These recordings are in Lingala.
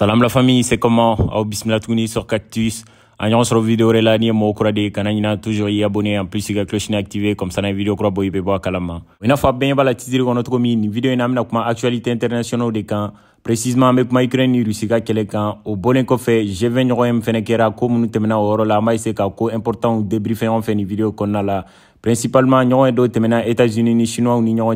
salam la famille c'est comment au bismillah touni sur cactus agnon sur vidéo rela ni mo kura de kana toujours y abonner en plus la cloche ni activée comme ça la vidéo kura boy be Une kalama bien fa ben bala tidir notre vidéo en mina kuma actualité internationale de kan précisément avec ma ukraine et russie ka les kan au bolen kɔfɛ g20 ɲɔgɔn ye fɛnɛ kɛra ko minnu tɛmɛna o la an c'est ese ka ko importantw débrifɛ ɲɔgɔn fɛ la principalement ɲɔgɔn ye états-unis ni chinois ni nyon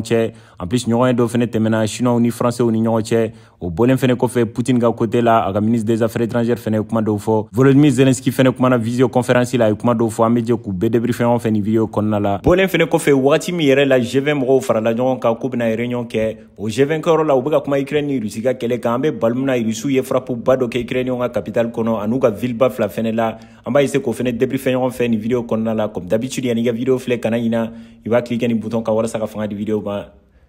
en plus ɲɔgɔn dɔ fɛnɛ tɛmɛna chinois ni français ni ɲɔgɔn cɛ o bɔlen fɛnɛ kɔfɛ putin ka kote la a ka ministre des affaires étrangères fɛnɛ kuma dɔw fɔ volodimir zelenski fɛnɛ kumana visio conférence la a ye kuma dɔw fɔ an be jɛ k'u bɛɛ debrife ɲɔgɔn fɛ ni video kɔnɔna la bɔlen fɛnɛ kɔfɛ wagati min yɛrɛ la g20 mɔgɔw farala ɲɔgɔn kan ko bena réunion kɛ o g20 kɛyɔrɔ la u be ka kuma ukraine ni rusi ka kɛlɛ kan an be balimu na rusiw ye frapuba dɔ kɛ ukrainiɛw ka kapitale kɔnɔ an'u ka villeba fila fɛnɛ la an b'a ese k'o fɛnɛ debrife ɲɔgɔn fɛ ni video kɔnɔna la comme d'habitude yan'i ka video filɛ kana ɲina i b'a klike ni butɔn ka walasa ka fanga di video ma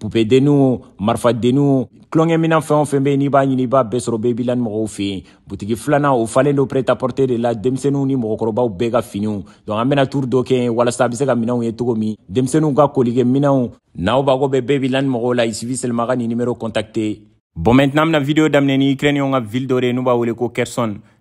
pupedenninw marifadenninw tulonkɛmina fɛn o fɛn be yen n'i b'a ɲini i b'a bɛɛ sɔrɔ bɛɛ b'i la ni mɔgɔw fɛ yen butigi filanan o falen do prêt à porter de la denmisɛnninw ni mɔgɔkɔrɔbaw bɛɛ ka finiw donc an bena tour dɔ kɛ walasa a be se ka minɛnw ye cogo min denmisɛnninw ka kolikɛminɛw n'aw bago bɛ bɛɛ b'i la ni mɔgɔw la il suffit seulement ka ni numéro contacter bon maintenant an bena video daminɛ ni ukrainiyɛnw ka ville dɔ de n'u b'a wele ko kɛrsɔn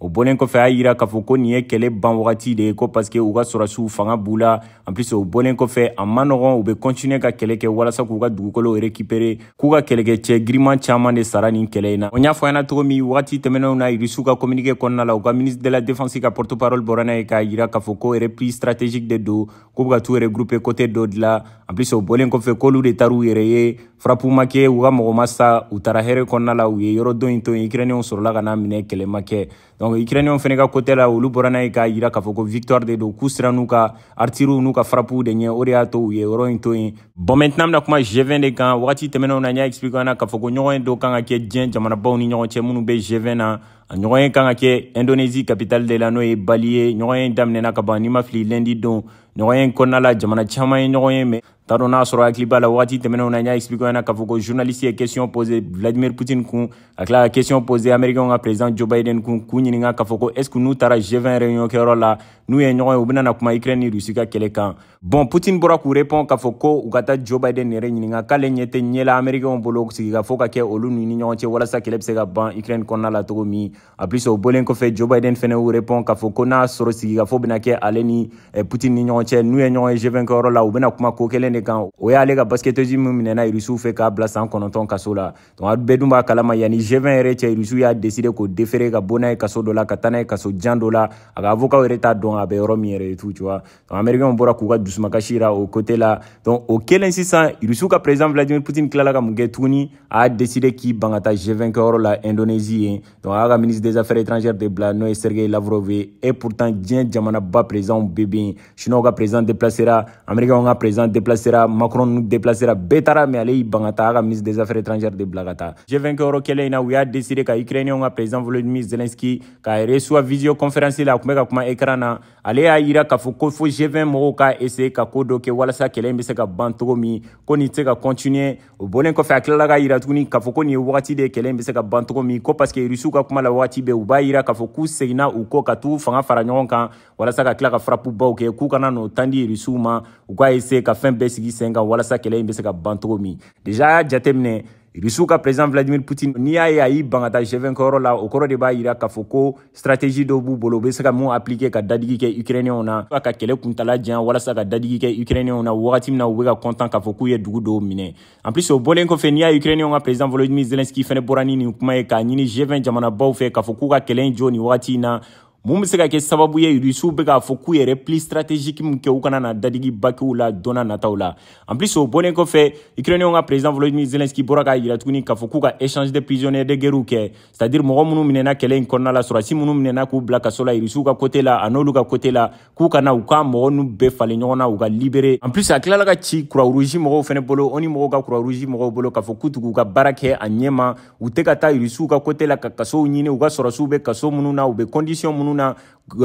o bɔlen kɔfɛ a y'a yira k'a fɔ ko nin ye kɛlɛ ban wagati de ye ko parsike u ka sɔrasiw fanga b'u la an plus o bɔlen kɔfɛ a man nɔgɔn u be kɔntiniye ka kɛlɛ kɛ walasa k'u ka dugukolow rekipere k'u ka kɛlɛkɛcɛ giriman caaman de sara nin kɛlɛ in na o y'a fɔ ɲɛna cogo min wagati tɛmɛnɛw na irisiw ka kominike kɔnɔna la u ka ministre de la défense ka porte parole bɔra n'a ye k'a yira k'a fɔ ko repli stratégique de don k'u be ka t'u regroupe kote dɔ dila an plus o bɔlen kɔfɛ k'olu de tar'u yɛrɛ ye frapu ma kɛ u ka mɔgɔ ma sa u tara hɛrɛ kɔnɔna la u ye yɔrɔ don yi to yen ukrainiyɛnw sɔrɔla ka na minɛ kɛlɛ ma kɛ donc ukrainienw fɛnɛ ka kotɛ la olu bɔra n'a ye k'a yira k'a fɔ ko victoire de don k'u sira n'u ka artiriw n'u ka frapuw de ɲɛ o de y'a to u ye yɔrɔ ɲi to ye bɔn maintenant mina kuma g20 de kan wagati tɛmɛnɛw na n y'a explique na k'a fɔ ko ɲɔgɔn ye dɔ kan ka kɛ diɲɛ jamanabaw ni ɲɔgɔn cɛ minnu be g20 na a ɲɔgɔn ye kan ka kɛ indonésie capitale de la n'o ye bali ye ɲɔgɔn ye daminɛna ka ban ni ma fili lundi don ɲɔgɔn ye kɔnɔna la jamana caaman ye ɲɔgɔn ye mɛn t'a dɔn n'a sɔrɔ hakili b'a la wagati tɛmɛnenw na n y'a expliqué ɲɛna k'a fɔ ko journaliste ye question posé Vladimir Poutine kun ka tila ka question posé américain ka président Joe Biden kun k'u ɲininka k'a fɔ ko est ce que n'u taara G20 réunion kɛyɔrɔ la n'u ye ɲɔgɔn ye u bɛna na kuma Ukraine ni Russie ka kɛlɛ kan bon Poutine bɔra k'u répond k'a fɔ ko u ka taa Joe Biden yɛrɛ ɲininka k'ale ɲɛ tɛ ɲɛ la américain bolo sigikafɔ ka kɛ olu n'u ni ɲɔgɔn cɛ walasa kɛlɛ bɛ se ka ban Ukraine kɔnɔna la cogo min a plus o bolen kɔfɛ Joe Biden fɛnɛ y'u répond k'a fɔ ko n'a sɔrɔ sigikafɔ bɛna kɛ ale ni Poutine ni ɲɔgɔn cɛ n'u ye ɲɔgɔn ye G20 kɛyɔrɔ la u bɛna kuma ko kelen de de kan o y'ale ka baskɛtɛji min minɛna irisiw fɛ k'a bila san kɔnɔntɔn kaso la donc bɛɛ dun b'a kalama yani g20 yɛrɛ cɛ irisiw y'a deside k'o defere ka bɔ n'a ye kaso dɔ la ka taa n'a ye kaso jan dɔ la a ka avokaw yɛrɛ t'a dɔn a bɛ yɔrɔ min yɛrɛ ye tu tu vois donc américain bɔra k'u ka dusumakasi ra o côté la donc o kelen sisan irisiw ka président vladimir poutine tilala ka mun kɛ tuguni a y'a deside k'i ban ka taa g20 kɛyɔrɔ la indonésie ye donc a y'a ka ministre des affaires étrangères de bila n'o ye sergei lavrov ye et pourtant diɲɛ jamanaba présidentw bɛ bɛ yen chinois ka président déplacera américainw ka président déplacera déplacera macron déplacera bɛɛ taara mais ale y'i ban ka taa a ka ministre des affaires étrangères de bila ka taa g20 kɛyɔrɔ kɛlɛ in na u y'a décidé ka ukrainiyɛnw ka président volodymyr zelenski k'a yɛrɛ suwa visio conférence la a kun bɛ ka kuma écran na ale y'a yira k'a fɔ ko fo g20 mɔgɔw ka essaye ka koo dɔ kɛ walasa kɛlɛ in be se ka ban cogo min ko nin se ka continue o bolen kɔfɛ a kilala k'a yira tuguni k'a fɔ ko nin ye wagati de kɛlɛ in be se ka ban cogo min ko parseke rusiw ka kuma la wagati bɛ u b'a yira k'a fɔ k'u seginna u kɔ ka t'u fanga fara ɲɔgɔn kan walasa ka tila ka frapubaw kɛ k'u kana n'o tandi rusiw ma u k'a ese ka fɛn bɛɛ sigi sen kan walasa kɛlɛ in bɛ se ka ban cogo min deja a y'a jateminɛ rusiw ka président vladimir poutine n'i y'a ye a y'i ban ka taa g20 kɛyɔrɔ la o kɔrɔ de b'a yira k'a fɔ ko stratégie dɔw b'u bolo u be se ka mun aplike ka dadigi kɛ ukrainiɛnw na a ka kɛlɛ kuntala janya walasa ka dadigi kɛ ukrainiɛnw na wagati min na u be ka kɔntan k'a fɔ k'u ye dugu dɔw minɛ an plus o bɔlen kɔfɛ n'i y'a ukrainiɛnw ka président volodimir zelenski fɛnɛ bɔra ni nin kuma ye k'a ɲini g20 jamanabaw fɛ k'a fɔ k'u ka kɛlɛ jo nin wagati na mun be se ka kɛ sababu ye rusiw be k'a fɔ k'u yɛrɛ pli strategiki min kɛ u kana na dadigi bakiw la dɔna nataw la an plis o bɔlen kɔfɛ ukrainiɛnw ka président volodimir zelenski bɔra k'a yira tuguni k'a fɔ k'u ka échange de prisonnier de guerrew kɛ c'est à dire mɔgɔ minnu minɛna kɛlɛ in kɔnɔna la sɔrasi minnu minɛna k'u bila kaso la rusiw ka kote la a n'olu ka kote la k'u ka na u ka mɔgɔ nu bɛɛ falen ɲɔgɔn na u ka libere an plis a kilala ka ci kuraruzi mɔgɔw fɛnɛ bolo o ni mɔgɔw ka kuraruzi mɔgɔw bolo k'a fɔ k'u tugu ka baara kɛ a ɲɛma u tɛ ka taa rusiw ka kote la ka kasow ɲini u ka sɔrɔsiw be kaso minnu na u be kɔndisiyɔn minnu na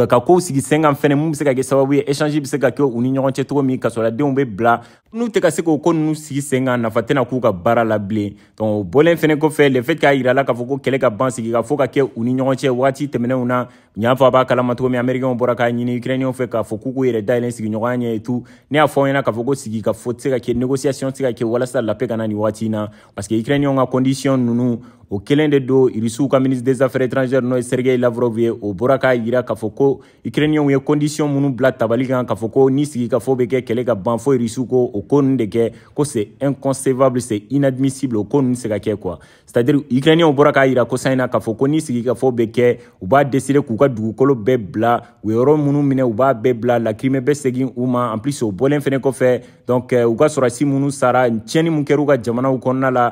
ka kow sigi sen kan fɛnɛ mun be se ka kɛ sababu ye échange be se ka kɛ u ni ɲɔgɔn cɛ cogo min kasɔrɔladenw be bila n'u tɛ ka se k'o ko nunu sigi sen kan nafa tɛna k'u ka baara la bilen donc o bɔlen fɛnɛ kɔfɛ le fait k'a yira la k'a fɔ ko kɛlɛ ka ban sigi ka fɔ ka kɛ u ni ɲɔgɔn cɛ wagati tɛmɛnenw na y'a fɔ a b'a kalama cogo min amɛrikɛnw bɔra k'a ɲini ukrainiyɛnw fɛ k'a fɔ k'u k'u yɛrɛ dayɛlɛ sigiɲɔgɔnya ɲɛ etu ne y'a fɔ aw ɲɛna k'a fɔ ko sigi ka fɔ tɛ se ka kɛ négociation tɛ se ka kɛ walasa lapɛ ka na nin wagati na parce que ukrainiyɛnw ka condition nunu o kelen de don irisiw ka ministre des affaires étrangères n'o ye sergei lavrov ye o bɔra k'a yira k'a fɔ ko ukrainiyɛnw ye kondisiyɔn minnu bila tabali kan k'a fɔ ko ni sigikafɔ bɛ kɛ kɛlɛ ka ban fo irisiw ko o de kɛ ko c'est inconcevable c'est inadmissible o ko ninnu se ka kɛ quoi c'est à dire ukrainiyɛnw bɔra k'a yira ko san na k'a fɔ ko ni sigikafɔ bɛ kɛ u b'a décider k'u ka dugukolo bɛɛ bila u yɔrɔ minnu minɛ u b'a bɛɛ bila la crimée bɛ segin u ma en plus o bɔlen fɛnɛ kɔfɛ donc u euh, ka sɔrɔsi minnu sara tiɲɛni min kɛra ka jamanaw kɔnɔna la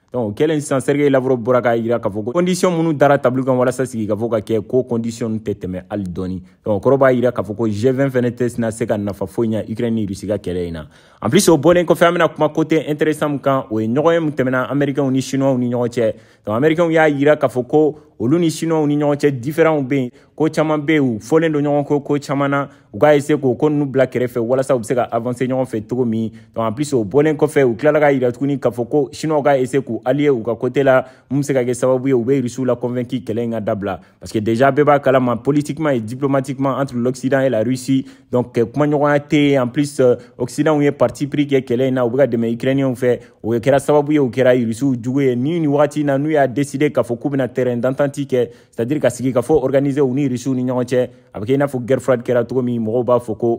donc o kɛlen sisan sergei lavrov bɔra k'a yira k'a fɔ ko kondisiyɔn minnu dara tabulu kan walasa sigi ka fɔ ka kɛ ko kondisiyɔn tɛ tɛmɛ hali dɔɔni donc o kɔrɔ b'a yira k'a fɔ ko g20 fɛnɛ tɛ sina se ka nafa foyi ɲa ukraine ni rusi ka kɛlɛ yi na en plus o bɔlen kɔfɛ an bena kuma kote intéressant min kan o ye ɲɔgɔn ye min tɛmɛna amɛrikɛnw ni chinois ni ɲɔgɔn cɛ donc amɛrikɛnw y'a yira k'a fɔ ko olu ni chinois ni ɲɔgɔn cɛ diferanw be yen ko caman bɛ yen u fɔlen don ɲɔgɔn ko ko caman na u k'a ese k'o ko ninnu bila kɛrɛfɛ walasa u bɛ se ka avancer ɲɔgɔn fɛ cogo min donc en plus au bɔlen kɔfɛ u tilala k'a yira tuguni k'a fɔ ko chinois k'a ese k'u allier u ka côté la mun se ka kɛ sababu ye u bɛ rusiw la convaincre kɛlɛ in parce que déjà bɛɛ b'a kalama politiquement et diplomatiquement entre l'Occident et la Russie donc euh, kumaɲɔgɔnya a été en plus euh, Occident ye parti pris kɛ kɛlɛ na u bɛ ka dɛmɛ Ukrainiens fɛ o kɛra sababu ye o kɛra rusiw jugu ye ni ni wagati na n'u y'a décider k'a fɔ k'u bɛna terrain d'entente kɛ c'est à dire ka sigi ka fɔ organiser u ni irisiw ni ɲɔgɔn cɛ a bɛ kɛ i n'a fɔ guerre froide kɛra cogo min mɔgɔw b'a fɔ ko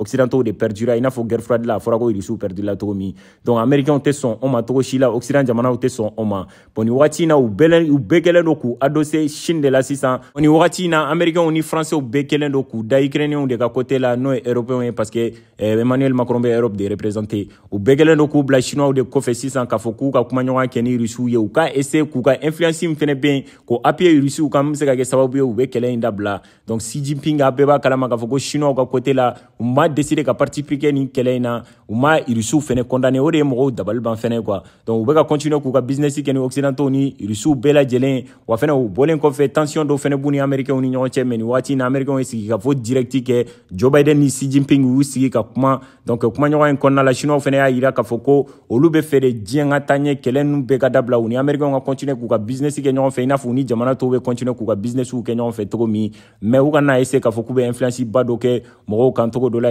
Occidentaux de perdura il n'a faut guerre froide la a fɔra ko Irisiw perdura la donc Américains ont sont o ma cogo si la Occident jamana tɛ sɔn o ma bon nin wagati in na ou bɛɛ adossé Chine de la on nin wagati in na ni Français ou bekelenoku don k'u da de ka côté la non européen hein, parce que eh, Emmanuel Macron bɛ Europe de représenter ou bɛɛ kɛlen k'u Chinois de kɔfɛ sisan k'a fɔ ka kumaɲɔgɔnya ni Irisiw ye ou ka essayer k'u ka influence min fɛnɛ bɛ k'o appuyer Irisiw kan se ka sababu ye ou bekelen donc si Jinping a beba kala kalama k'a fɔ Chinois ka côté la u ma décidé ka participer kɛ nin kɛlɛ in na u ma irisiw fɛnɛ condamné o de ye mɔgɔw dabali ban fɛnɛ quoi donc u bɛ ka continuer k'u ka business kɛ ni occidentaux ni irisiw bɛɛ lajɛlen wa fɛnɛ u bɔlen kɔfɛ tension dɔ fɛnɛ b'u ni américainw ni ɲɔgɔn cɛ mais nin waati na américainw ye sigi ka fɔ direct kɛ joe biden ni xi jinping y'u sigi ka kuma donc kumaɲɔgɔn in kɔnɔna la chinois fɛnɛ y'a yira k'a fɔ ko olu bɛ fɛ de diɲɛ ka taa ɲɛ kɛlɛ nu bɛɛ ka dabila u ni américainw ka continue k'u ka business kɛ ɲɔgɔn fɛ i n'a fɔ u ni jamana tɔw bɛ continue k'u ka businessw kɛ ɲɔgɔn fɛ cogo min mais u ka na essaye k'a fɔ k'u bɛ influence ba dɔ kɛ mɔgɔw kan cogo dɔ la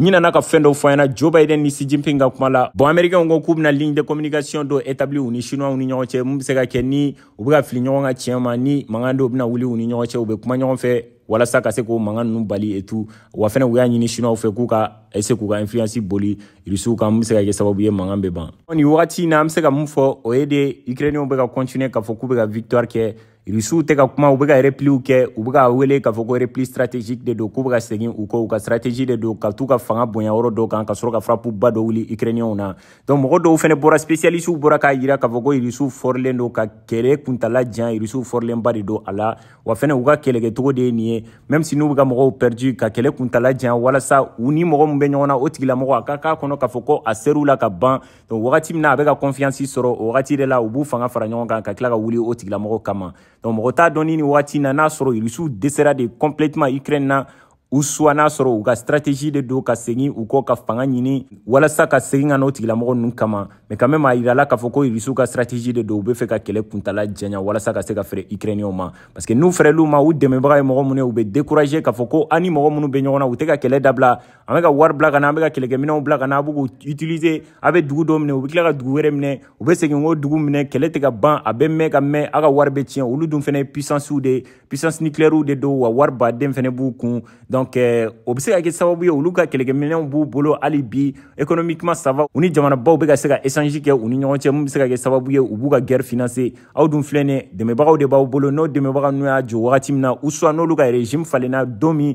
ɲina n'a ka fɛn fɔ ɲɛna joe biden ni si jinping ka kuma la bɔn amɛrikɛnw ko k'u bena ligne de communication dɔ établi u ni chinois ni ɲɔgɔn cɛ mun be se ka kɛ ni u be ka fili ɲɔgɔn ka tiɲɛ ma ni mangan dɔw bena wuli u ni ɲɔgɔn cɛ u be kuma ɲɔgɔn fɛ walasa ka se k'o mankan nunu bali etu wa fɛnɛ u y'a ɲini sinaw fɛ k'u ka ese k'u ka influyansi boli rusiw kan min be se ka kɛ sababu ye mankan be ban ni wagati na an be se ka mun fɔ o ye de ukrɛniɛnw be ka kɔntiniye k'a fɔ k'u be ka victoire kɛ rusiw tɛ ka kuma u be ka repliw kɛ u be ka wele k'a fɔ ko repli stratégique de don k'u be ka segin u kɔ u ka stratégie de don ka t'u ka fanga bonya yɔrɔ dɔw kan ka sɔrɔ ka frapu ba dɔ wuli ukrainiyɛnw na donc mɔgɔ dɔw fɛnɛ bɔra spécialistw bɔra k'a yira k'a fɔ ko rusiw fɔrilen don ka kɛlɛ kuntala jan rusiw fɔrilenba de don a la wa fɛnɛ u ka kɛlɛkɛcogo de ye nin ye même si n'u be ka mɔgɔw perdu ka kɛlɛ kuntala jan walasa u ni mɔgɔ min be ɲɔgɔn na o tigilamɔgɔ a ka k'a kɔnɔ k'a fɔ ko a ser'u la ka ban donc wagati min na a be ka confiance sɔrɔ o wagati de la u b'u fanga fara ɲɔgɔn kan ka tila ka wuli o tigilamɔgɔ kama donc mɔgɔ t'a dɔn ni nin wagati in na n'a sɔrɔ irisiw dɛsɛra de complètement ukraine na u suwa n'a sɔrɔ u ka stratégie de don ka segin u kɔ ka fanga ɲini walasa ka segin ka n'o tigilamɔgɔ ninnu kama mɛ ka mɛn m'a yirala k'a fɔ ko irisiw ka stratégie de don u be fɛ ka kɛlɛ kuntala janya walasa ka se ka fɛrɛ ukrainiyɛw ma parce que n'u fɛrɛl'u ma u dɛmɛbaga ye mɔgɔ minnu ye u be décourager k'a fɔ ko an ni mɔgɔ minnu be ɲɔgɔn na u tɛ ka kɛlɛ dabila an be ka wari bila ka na an be ka kɛlɛkɛminɛw bila ka na a be k'u utiliser a be dugu dɔ minɛ u be tila ka dugu wɛrɛ minɛ u be segin o dugu minɛ kɛlɛ tɛ ka ban a be mɛn ka mɛn a ka wari be tiɲɛ olu dun fɛnɛ ye puissancew de puissance nucléairɛw de don wa wari baden fɛnɛ b'u kun donc o bɛ se ka kɛ sababu ye olu ka kɛlɛkɛminɛw b'u bolo hali bi économiquement ça va u ni jamanabaw bɛ ka se ka échange kɛ u ni ɲɔgɔn cɛ mun bɛ se ka kɛ sababu ye u b'u ka guerre financer aw dun filɛ nin ye dɛmɛbagaw de b'aw bolo n'o dɛmɛbaga ninnu y'a jɔ wagati min na u soit n'olu ka régime falenna don min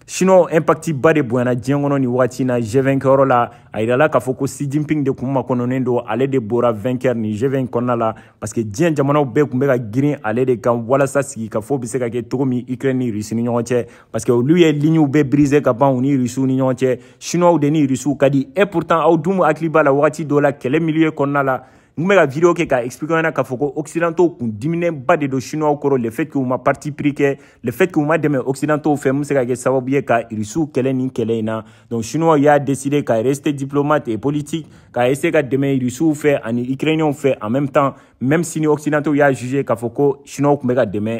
sinɔ impacti ba de bonyana diɲɛ kɔnɔ ni wagati na g20 kɛyɔrɔ la a yirala k'a fɔ ko si jinping de kun makɔnɔnen don ale de bora 20kɛr ni g20 kɔnɔna la parce que diɲɛ jamanaw bɛɛ kun bɛ ka girin ale de kan walasa sigi ka fɔ be se ka kɛ cogo min ukraine ni rusi ni ɲɔgɔn cɛ parce que olu ye ligniw bɛɛ brise ka ban u ni rusiw ni ɲɔgɔn cɛ sinɔw de ni rusiw ka di e pourtant aw dun hakili b'a la wagati dɔ la kɛlɛ milieu kɔnɔna la n kun bɛ ka video kɛ ka expliquer ɲɛna k'a fɔ ko occidentaux kun diminenba de don chinois kɔrɔ le fait que u ma parti pris kɛ le fait que u ma dɛmɛ occidentaux fɛ min bɛ se ka kɛ sababu ye ka rusiw kɛlɛ nin kɛlɛ in na donc chinois y'a décidé ka rester diplomate et politique ka essayer ka dɛmɛ rusiw fɛ ani ukrainiens fɛ en même temps même si ni occidentaux y'a jugé k'a fɔ ko chinois kun bɛ ka dɛmɛ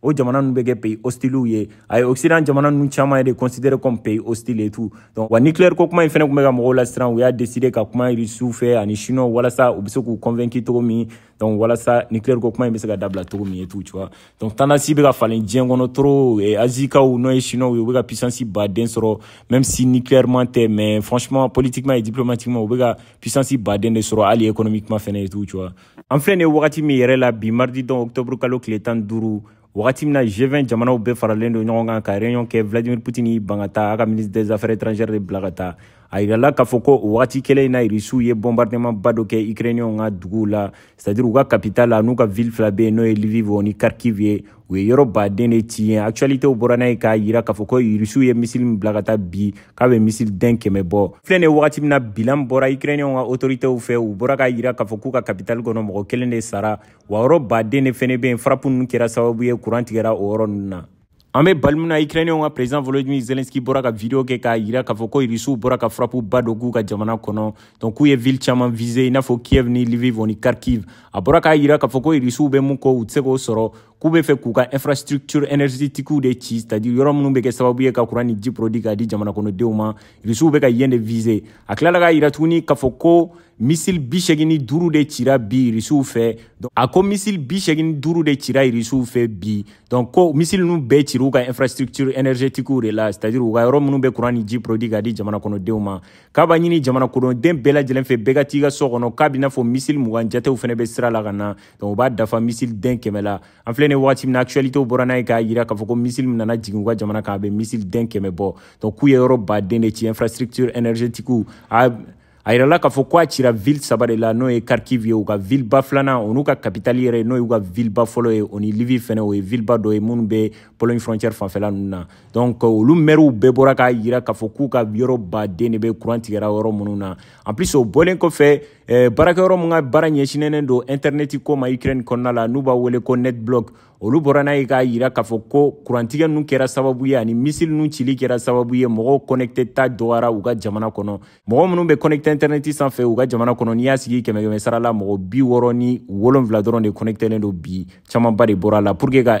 o jamana nu bɛ pays hostile ye a ye occident jamana nu caman de considéré comme pays hostile et tout donc wa nucléaire ko kuma in fɛnɛ kun bɛ ka mɔgɔw y'a décidé ka kuma rusiw fɛ ani chinois walasa u be se k'u convaincu cogo Donc donc ça, nucléaire ko kuma in se ga dabila cogo min et tout tu vois donc tendance bɛ ka falen diɲɛ kɔnɔ trop eh, azikaw n'o ye chinois ye u bɛ ka puissance baden sɔrɔ même si nucléairement tɛ mais franchement politiquement et diplomatiquement u bɛ puissance puissance baden de sera hali économiquement fɛnɛ et tout tu vois En filɛ ni wagati min la bi mardi donc octobre kalo tile duru wagati min na g20 jamanaw bɛɛ faralen don ɲɔgɔn kan ka kɛ vladimir putini Bangata, ka a ministre des affaires étrangères de Blagata. a yirala k'a fɔ ko o wagati kelen na irisiw ye bɔnbardɛmaba dɔ kɛ ukrɛniyɛw ka duguw la sadiri u ka kapita la n'u ka vili fila be n'o ye liviv ni karkiv ye u ye yɔrɔ baden de tiɲɛ actualitew bɔra n'a ye k'a yira k'a fɔ ko irisiw ye misili min bila ka taa bi k'a be misiliden kɛmɛ bɔ filɛ ne wagati min na bilan bɔra ukrɛniyɛw ka otoritew fɛ u bɔra k'a yira k'a fɔ k'u ka kapitali kɔnɔ mɔgɔ kelen de sara wa yɔrɔ baden de fɛnɛ be yen farapu nunu kɛra sababu ye kuran tigɛra o yɔrɔ nunu na an be bali min na ukrainiɛnw ka president volodimir zelenski bɔra ka video kɛ k'a yira k'a fɔ ko rusiw bɔra ka frapu ba dɔ k'u ka jamana kɔnɔ donc k'u ye ville caaman vise i n'a fɔ kiev ni liviv ni karkiv a bɔra k'a yira k'a fɔ ko rusiw be mun kɔ u tɛ se k'o sɔrɔ k'u bɛ fɛ k'u ka infrastructure énergétiques de ci c'est à dire yɔrɔ minnu bɛ kɛ sababu ye ka kuran ni ji produit k'a di jamana kɔnɔdenw ma rusiw bɛ ka yen de viser a tilala k'a yira tuguni k'a fɔ ko misili bi seegin de cira bi irisiw fɛ a ko misili bi seegin de cira irisiw fɛ bi donc ko misili ninnu bɛɛ cir'u ka infrastructure énergétiques de la c'est à dire u ka yɔrɔ minnu bɛ kuran ni ji produit k'a di jamana kɔnɔdenw ma k'a b'a ɲini jamana kɔnɔden bɛɛ lajɛlen fɛ bɛɛ ka t'i ka so kɔnɔ k'a b'i n'a fɔ misili mugan jatew fana bɛ sira la ka na donc u b'a dafa misili den kɛmɛ la an filɛ filɛ nin wagati min actualité bɔra n'a ye k'a yira k'a fɔ ko misile ka jamana kan a donc k'u ye baden de ci infrastructure énergétique a a yirala k'a fɔ ko a cira ville saba de la n'o ye kharkiv ye u ka ville ba filanan o n'u ka yɛrɛ n'o y'u e ka ville ba fɔlɔ ye o ni livi fɛnɛ o ye ville ba dɔ ye pologne frontière fanfɛla donc olu mɛriw bɛɛ bɔra k'a yira k'a fɔ k'u ka yɔrɔ baden en plus o bɔlen kɔfɛ Eh, baarakɛyɔrɔ mun ka baara ɲɛsinnen don interneti ko ma ukraine kɔnna la n'u b'a wele ko net blok olu bɔra n'a ye k'a yira k'a fɔ ko kurantigɛ nu kɛra sababu ye ani misili nu cili kɛra sababu ye mɔgɔw connecté ta dɔgɔyara u ka jamana kɔnɔ mɔgɔ minnu bɛ connecté interneti sanfɛ u ka jamana kɔnɔ n'i y'a sigi kɛmɛ kɛmɛ sara la mɔgɔ bi wɔɔrɔ ni wolonwula dɔrɔn de connecté len don bi camanba de bɔra la pour que ka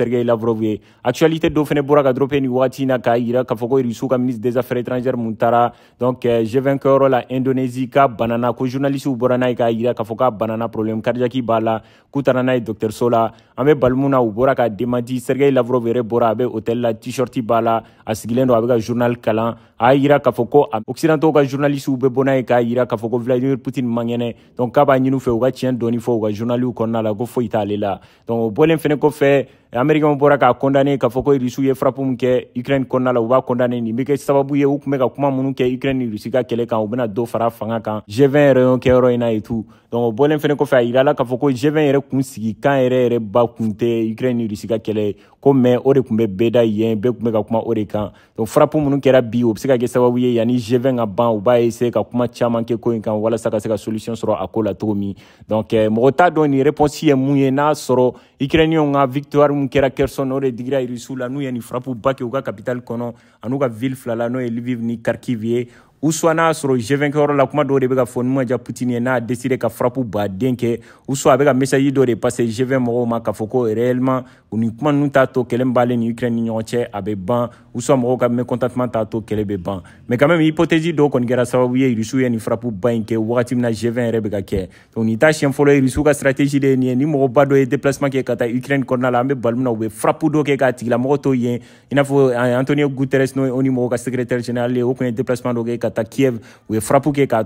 Sergei Lavrov actualité dɔ fana bɔra ka drope nin wagati na k'a yira k'a fɔ ka ministre des affaires étrangères Muntara donc euh, je 20 la Indonésie k'a banana ko journalistes bɔra n'a ye k'a banana problème cardiaque b'a la k'u taara n'a ye dɔgɔtɔrɔso la an bɛ na u k'a démenti Sergei Lavrov yɛrɛ bɔra hôtel la t-shirt bala la a sigilen journal kalan a y'a yira k'a fɔ ko occidentaux ka journalistes bɛ bɔ n'a ye k'a yira Vladimir Poutine man kɛnɛ donc k'a b'a ɲini u fɛ u ka tiɲɛ dɔɔni fɔ ka kɔnɔna la ko foyi t'ale la donc o bɔlen fɛnɛ kɔfɛ Eh, amɛrikɛnw bɔra k'a kɔndane k'a fɔ ko rusiw ye frapu min kɛ ukraine kɔnna la u b'a kɔndane nin be kɛ sababu ye u kun be ka kuma minnu kɛ ukraine ni rusi ka kɛlɛ kan u bena dɔ fara fanga kan g20 yɛrɛ ɲɔn kɛyɔrɔ ɲi na etu donc o bɔlen fɛnɛ kɔfɛ a yirala k'a fɔ ko g20 yɛrɛ kun sigi kan yɛrɛ yɛrɛ ba kun tɛ ukraine ni rusi ka kɛlɛ ko mɛn o de kun bɛ bɛɛ da yen bɛɛ kun bɛ ka kuma o de kan donc frapu minnu kɛra bi o be se ka kɛ sababu ye yani g20 ka ban u b'a ese ka kuma caaman kɛ ko yi kan walasa ka se ka solution sɔrɔ a ko la cogo min donc euh, mɔgɔ t'a dɔn ni réponse ye mun ye n'a sɔrɔ ukrainiyɛnw ka victoire mun kɛra kerson o de digira rusiw la n'u ye ni frapu ba kɛ u ka kapitale kɔnɔ an'u ka ville fila la n'o ye liviv ni karkiv ye u suwa n'a sɔrɔ g20 kɛyɔrɔ la kuma dɔw de bɛ ka fɔ numandiya putini ye n'a deside ka frapu baden kɛ u suwa a bɛ ka mesaji dɔ de pase g20 mɔgɔw ma k'a fɔ ko réellement u ni kuma nunu t'a to kɛlɛ min b'ale ni ukraine ni ɲɔgɔn cɛ a bɛ ban ou mɔgɔw ka mécontentement contentement tato kɛlɛ ban mais quand même hypothèse dɔw gère kɛra sababu ye il ye une frappe pour in kɛ wagati na G20 yɛrɛ on donc il tâche en stratégie ye irisiw stratégie de ye ni déplacement kɛ ka Ukraine kɔnɔna la an balme na u frappe dɔ kɛ k'a tigilamɔgɔ to il n'a faut hein, Antonio Guterres n'o on y mɔgɔw secrétaire général ye aucun déplacement dɔ à Kiev ou frappe kɛ k'a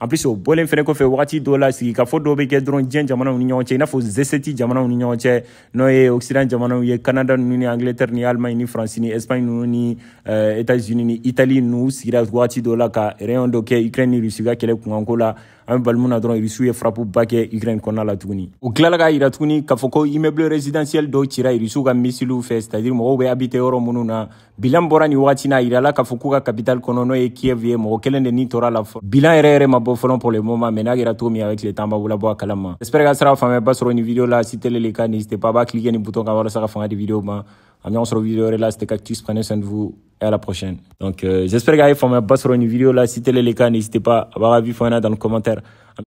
en plus au bolen fɛnɛ fait wagati dollars la ka faut bɛ kɛ dɔrɔn diɲɛ ni ɲɔgɔn il n'a faut G7 jamanaw ni ɲɔgɔn n'o ye Occident jamana Canada ni Angleterre ni Allemagne ni France ni Espagne ninnu euh, ni états-unis ni itali ninnu sigira wagati dɔ la ka reyon dɔ kɛ ukraine ni rusi ka kɛlɛ kunkanko la an be balimu na dɔrɔn rusiw ye frapu ba kɛ ukraine kɔnna la tuguni o kilala k'a yira tuguni k'a fɔ ko immeuble résidentiel dɔw cira rusiw ka misiliw fɛ c'est-à-dire mɔgɔw be habite yɔrɔ minnu na bilan bɔra nin wagati na a yirala k'a fɔ k'u ka capital kɔnɔ n'o ye kiev ye mɔgɔ kelen de nin tora la fɔ bilan yɛrɛ yɛrɛ ma bɔ fɔlɔ pour le moment mais n'a kɛra cogo min a bɛ tile tan b'a bɔ a kala ma j'espère ka sira faamuyaba sɔrɔ nin video la si tele le ka n'hésite pas a b'a cliquer nin bouton kan walasa ka fanga di video ma on sur video vidéo là, c'était cactus prenez soin de vous et à la prochaine donc euh, j'espère que vous avez aimé ba vidéo, Si vidéo là, si c'était le cas n'hésitez pas à avoir avis dans le commentaire